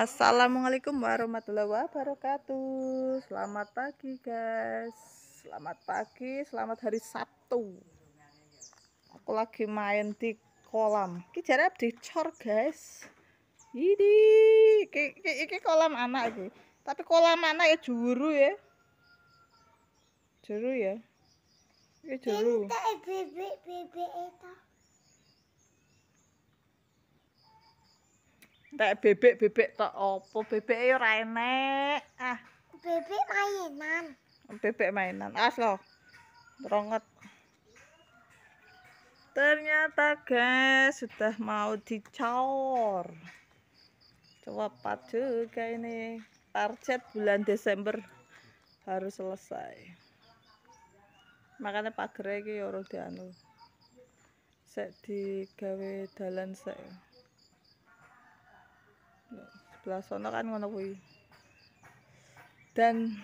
Assalamualaikum warahmatullahi wabarakatuh Selamat pagi guys Selamat pagi, selamat hari Sabtu Aku lagi main di kolam Ini di dicor guys Ini Ini kolam anak ini Tapi kolam anak ya juru ya Juru ya Ini ya juru Ini Tak bebek bebek tak apa bebek ayo rene. Ah. Bebek mainan. Bebek mainan. As Ronget. Ternyata guys sudah mau dicor. Cepat juga ini. Target bulan Desember harus selesai. Makanya pagar iki ora dianu. Sek digawe dalan sek. Saya... sebelah sana kan ngono kuwi dan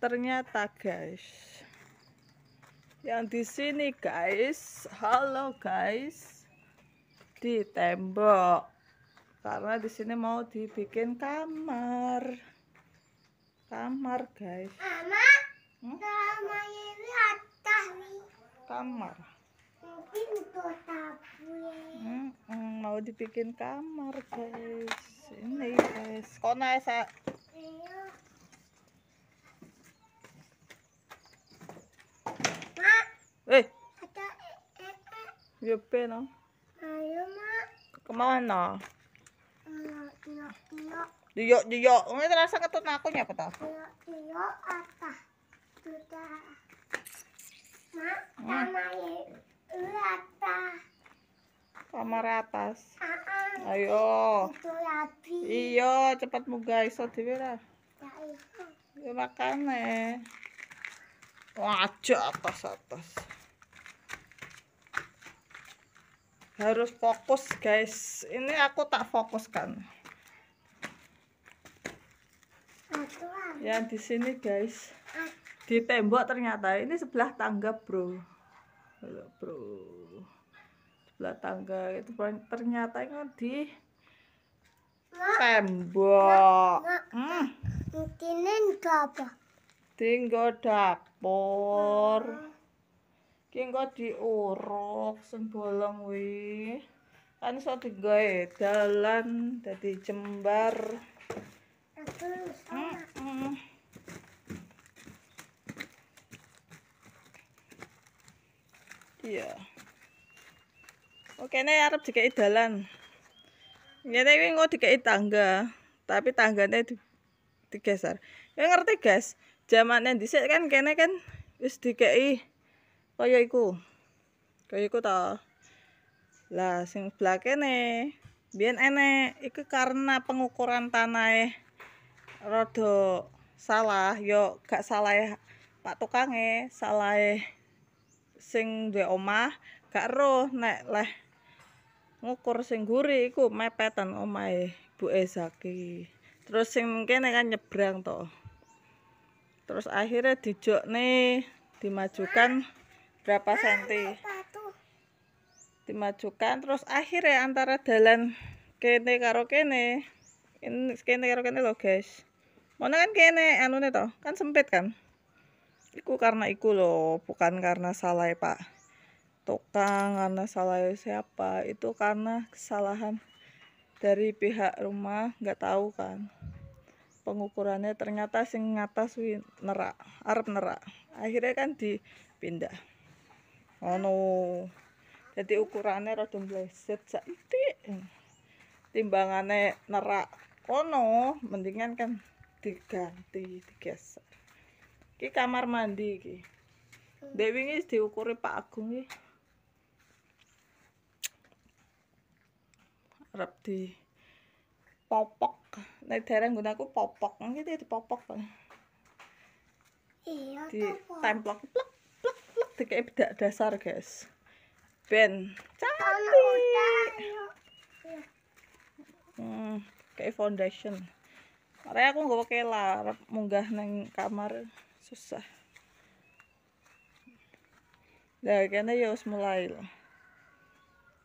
ternyata guys yang di sini guys halo guys di tembok karena di sini mau dibikin kamar kamar guys Mama, hmm? kamar ini atas nih kamar pintu tabu ya. hmm, mau dibikin kamar guys ですこんな餌えいゆっぺな kemana eh. ya, diok diok ini terasa ketut aku nyapa tak diok diok apa sudah mak sama iu kamar atas ah, ah. ayo ya, Iyo cepat guys, iso dhewe ra ya iya. makan wajah atas atas harus fokus guys ini aku tak fokuskan ya di sini guys ah. di tembok ternyata ini sebelah tangga bro bro sebelah tangga itu ternyata itu kan di tembok hmm. apa? tinggal dapur tinggal diuruk sembolong wi kan iso digawe dalan tadi jembar iya yeah. Mungkin ini harap dikei dalan Ini ini kok dikei tangga Tapi tangganya digeser Ini ngerti guys Zaman yang disik kan kene kan Terus dikei Kayak iku Kayak iku tau Lah sing belak ini ene, ini Itu karena pengukuran tanahnya Rodo Salah Yo, gak salah Pak tukangnya Salah Sing dua omah Gak roh Nek leh ngukur sing guri iku mepetan omahe Bu Ezaki. Terus sing kene kan nyebrang to. Terus akhirnya dijok nih dimajukan berapa senti? Dimajukan terus akhirnya antara dalan kene karo kene. Ini kene karo kene lo guys. Mana kan kene anu to? Kan sempit kan? Iku karena iku loh, bukan karena salah ya pak. tukang karena salah siapa itu karena kesalahan dari pihak rumah nggak tahu kan pengukurannya ternyata sing ngatas nerak arep nerak akhirnya kan dipindah oh no jadi ukurannya rada bleset saiki timbangannya nerak kono mendingan kan diganti digeser ki kamar mandi ki Dewi ini diukuri Pak Agung ini rep di popok naik daerah aku popok iya, di popok kan di templok plek plek plek dikei bedak dasar guys ben cantik iya. hmm kayak foundation Makanya aku nggak pakai larap munggah neng kamar susah. Nah, kayaknya ya harus mulai lah.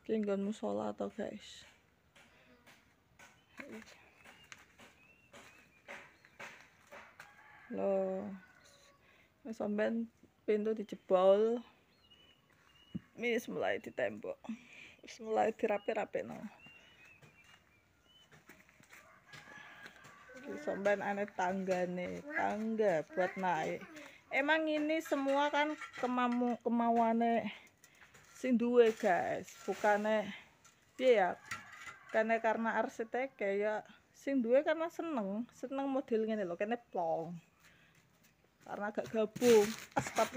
Kenggon musola atau guys. lo, sampean pintu dijebol mis mulai di tembok mulai dirapi-rapi no sampean aneh tangga nih tangga buat naik emang ini semua kan kemamu kemauannya sing duwe guys bukannya dia ya karena karena arsitek kayak ya sing duwe karena seneng seneng model ini loh kene plong karena agak gabung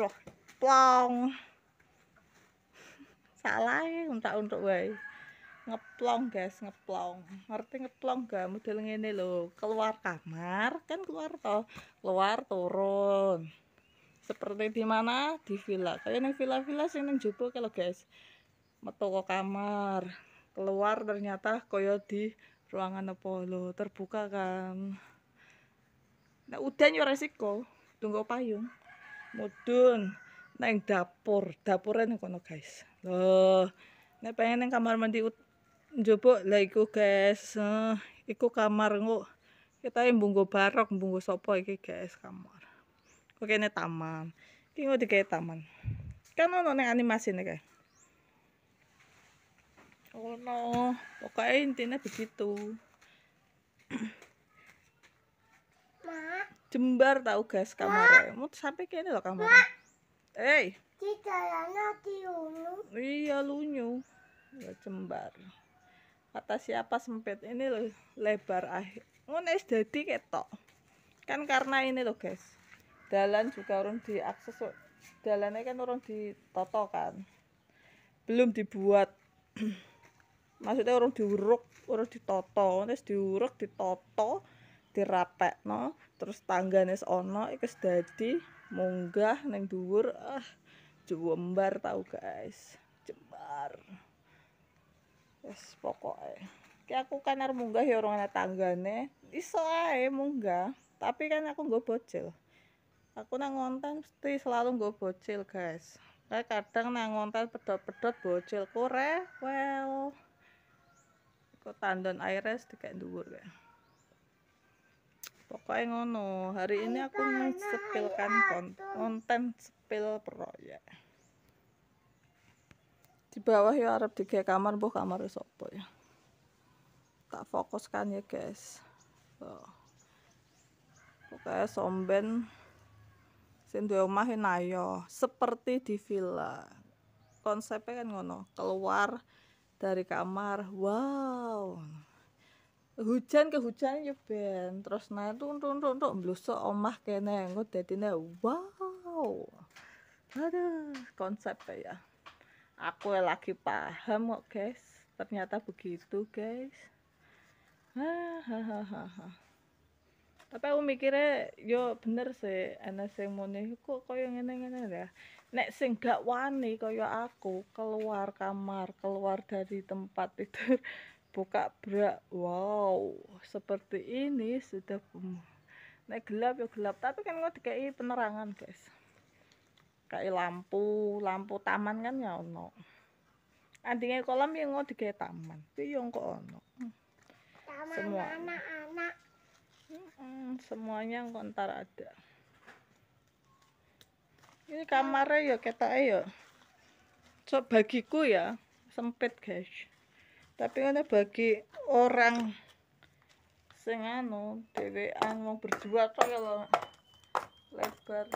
loh plong salah ya untuk untuk wae ngeplong guys ngeplong ngerti ngeplong gak model ini lo keluar kamar kan keluar toh keluar turun seperti di mana di villa kayak neng villa-villa sih neng jubo kalau guys metu ke kamar keluar ternyata koyo di ruangan Apollo terbuka kan nah udah nyuruh resiko tunggu payung mudun neng dapur dapurnya neng kono guys loh neng pengen neng kamar mandi njupuk lah iku guys uh, iku kamar nguk kita yang bungo barok bungo sopo iki guys kamar oke neng taman ini udah kayak taman kan ono neng animasi neng guys oh no pokoknya intinya begitu jembar tahu gas kamarnya mau sampai kene loh kamarnya eh iya lunyu ya jembar atas siapa sempit ini loh lebar akhir ngono jadi ketok kan karena ini loh guys jalan juga orang diakses Jalannya kan orang ditoto kan belum dibuat maksudnya orang diuruk orang ditoto terus diuruk ditoto no terus tanggane ono iku dadi munggah neng dhuwur ah jembar tau guys jembar pokok pokoke ki aku kan arep munggah ya orangnya ana tanggane iso ae munggah tapi kan aku nggo bocil aku nang ngonten mesti selalu nggo bocil guys kayak kadang nang ngonten pedot-pedot bocil kore, well kok tandon airnya sedikit dhuwur ya pokoknya ngono hari ini aku sepilkan konten sepil proyek di bawah ya Arab di kamar bu kamar sopo ya tak fokuskan ya guys oh. pokoknya somben sendiri rumah ayo seperti di villa konsepnya kan ngono keluar dari kamar wow hujan hujan ya ben terus nah tuh tuh tuh tuh blusok omah kene engko dadine wow ada konsep ya aku lagi paham kok guys ternyata begitu guys hahaha tapi aku mikirnya yo bener sih enak sing moni kok kaya ngene ngene ya nek sing gak wani koyo aku keluar kamar keluar dari tempat tidur buka bra wow seperti ini sudah naik gelap ya gelap tapi kan nggak dikai penerangan guys kayak lampu lampu taman kan ya ono andingnya kolam yang nggak dikai taman itu yang kok ono semua anak-anak semuanya kok ntar ada ini kamarnya ya kita ya coba bagiku ya sempit guys tapi kan bagi orang sing anu dhewean mau berdua kok ya lebar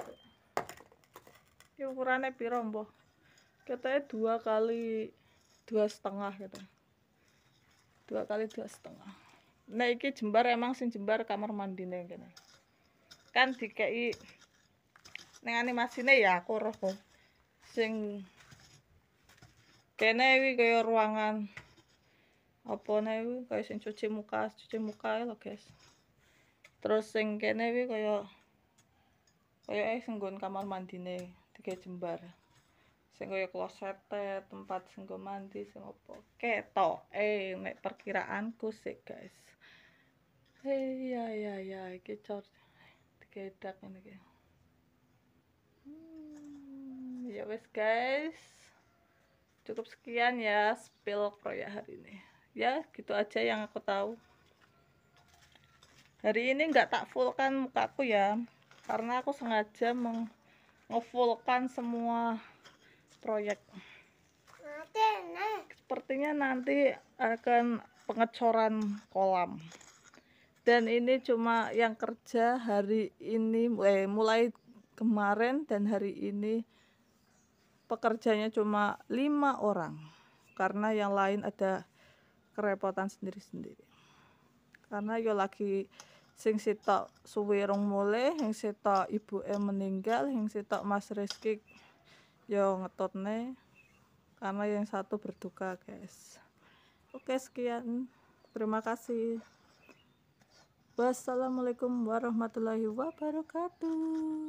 ya ukurannya piro mbok katanya dua kali dua setengah gitu dua kali dua setengah nah ini jembar emang sing jembar kamar mandinya gini kan dikei neng animasinya ya aku roh sing kene ini kaya ruangan apa nih kayak sing cuci muka cuci muka e lo guys terus sing kene wi kaya kaya eh sing kamar mandi nih, tiga jembar sing kayak kloset tempat sing mandi sing apa keto eh mek perkiraanku sih guys hei ya ya ya kecor cor tiga dak ngene hmm, ya wes guys cukup sekian ya spill ya hari ini ya gitu aja yang aku tahu hari ini nggak tak fullkan mukaku ya karena aku sengaja mengfullkan semua proyek nah. sepertinya nanti akan pengecoran kolam dan ini cuma yang kerja hari ini mulai, eh, mulai kemarin dan hari ini pekerjanya cuma lima orang karena yang lain ada kerepotan sendiri-sendiri karena yo lagi sing sitok suwe rong mulai sing sitok ibuke meninggal sing sitok Mas Rizky yo ngetutne karena yang satu berduka guys oke sekian terima kasih Wassalamualaikum warahmatullahi wabarakatuh.